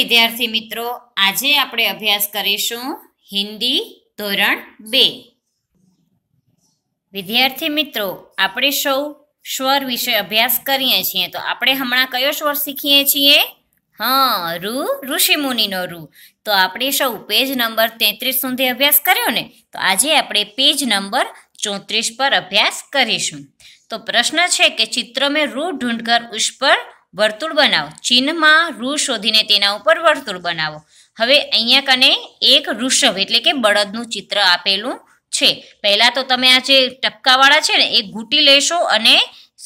વિદ્યાર્થી મિત્રો આજે આપણે અભ્યાસ કરીશું હિન્દી ધોરણ બે વિદ્યાર્થી મિત્રો આપણે સૌ સ્વર વિશે અભ્યાસ કરીએ છીએ તો આપણે હમણાં કયો સ્વર શીખીએ છીએ હા રૂ ઋષિમુનિનો રૂ તો આપણે સૌ પેજ નંબર તેત્રીસ સુધી અભ્યાસ કર્યો ને તો આજે આપણે પેજ નંબર ચોત્રીસ પર અભ્યાસ કરીશું તો પ્રશ્ન છે કે ચિત્ર મેં રૂ ઢૂંઢકર કર ઉષ્પર વર્તુળ બનાવો ચિહ્નમાં રૂ શોધીને તેના ઉપર વર્તુળ બનાવો હવે અહીંયા કને એક ઋષભ એટલે કે બળદનું ચિત્ર આપેલું છે પહેલાં તો તમે આ જે ટપકાવાળા છે ને એ ઘૂંટી લેશો અને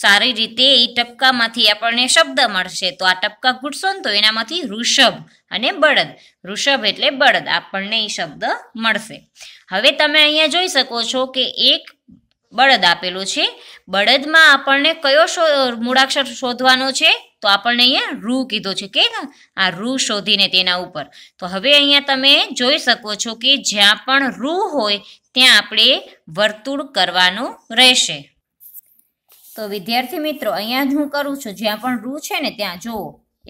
સારી રીતે એ ટપકામાંથી આપણને શબ્દ મળશે તો આ ટપકા ઘૂંટશો ને તો એનામાંથી વૃષભ અને બળદ વૃષભ એટલે બળદ આપણને એ શબ્દ મળશે હવે તમે અહીંયા જોઈ શકો છો કે એક બળદ આપેલો છે બળદમાં આપણને કયો મૂળાક્ષર શોધવાનો છે તો આપણને અહીંયા રૂ કીધો છે કે આ રૂ શોધીને તેના ઉપર તો હવે અહીંયા તમે જોઈ શકો છો કે જ્યાં પણ રૂ હોય ત્યાં આપણે વર્તુળ કરવાનું રહેશે તો વિદ્યાર્થી મિત્રો અહીંયા જ હું કરું છું જ્યાં પણ રૂ છે ને ત્યાં જુઓ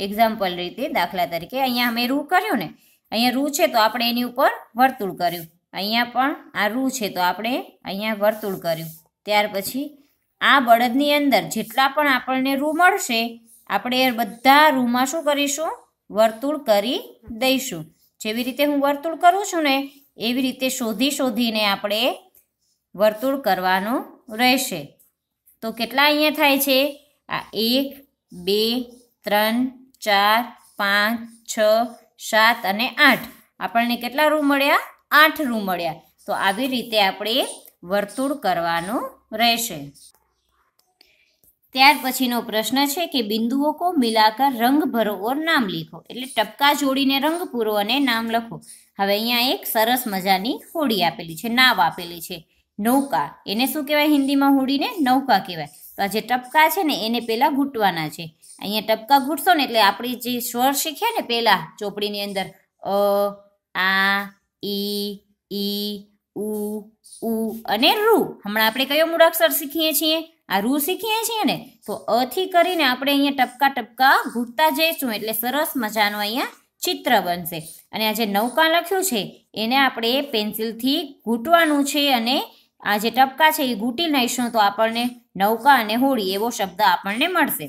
એક્ઝામ્પલ રીતે દાખલા તરીકે અહીંયા અમે રૂ કર્યું ને અહીંયા રૂ છે તો આપણે એની ઉપર વર્તુળ કર્યું અહીંયા પણ આ રૂ છે તો આપણે અહીંયા વર્તુળ કર્યું ત્યાર પછી આ બળદની અંદર જેટલા પણ આપણને રૂ મળશે આપણે બધા રૂમમાં શું કરીશું વર્તુળ કરી દઈશું જેવી રીતે હું વર્તુળ કરું છું ને એવી રીતે શોધી શોધીને આપણે વર્તુળ કરવાનું રહેશે તો કેટલા અહીંયા થાય છે આ એક બે ત્રણ ચાર પાંચ છ સાત અને આઠ આપણને કેટલા રૂમ મળ્યા આઠ રૂમ મળ્યા તો આવી રીતે આપણે વર્તુળ કરવાનું રહેશે ત્યાર પછીનો પ્રશ્ન છે કે બિંદુઓ કો મિલાકર રંગ ભરો ઓર નામ લીખો એટલે ટપકા જોડીને રંગ પૂરો અને નામ લખો હવે અહીંયા એક સરસ મજાની હોડી આપેલી છે નાવ આપેલી છે નૌકા એને શું કહેવાય હિન્દીમાં હોડીને નૌકા કહેવાય તો આ જે ટપકા છે ને એને પહેલાં ઘૂંટવાના છે અહીંયા ટપકા ઘૂંટશો ને એટલે આપણી જે સ્વર શીખ્યા ને પહેલાં ચોપડીની અંદર અ આ ઈ ઈ ઉ ઉ અને રૂ હમણાં આપણે કયો મૂળાક્ષર શીખીએ છીએ આ રૂ શીખીએ છીએ ને તો અથી કરીને આપણે અહીંયા ટપકા ટપકા ઘૂંટતા જઈશું એટલે સરસ મજાનું અહીંયા ચિત્ર બનશે અને આ જે નૌકા લખ્યું છે એને આપણે પેન્સિલથી ઘૂંટવાનું છે અને આ જે ટપકા છે એ ઘૂંટી નાખીશું તો આપણને નૌકા અને હોળી એવો શબ્દ આપણને મળશે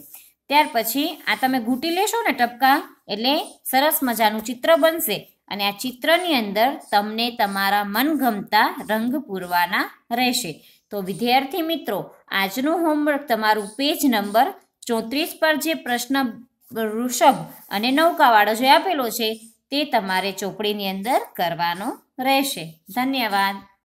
ત્યાર પછી આ તમે ઘૂંટી લેશો ને ટપકા એટલે સરસ મજાનું ચિત્ર બનશે અને આ ચિત્રની અંદર તમને તમારા મનગમતા રંગ પૂરવાના રહેશે તો વિદ્યાર્થી મિત્રો આજનું હોમવર્ક તમારું પેજ નંબર ચોત્રીસ પર જે પ્રશ્ન વૃષભ અને નૌકાવાળો જે આપેલો છે તે તમારે ચોપડીની અંદર કરવાનો રહેશે ધન્યવાદ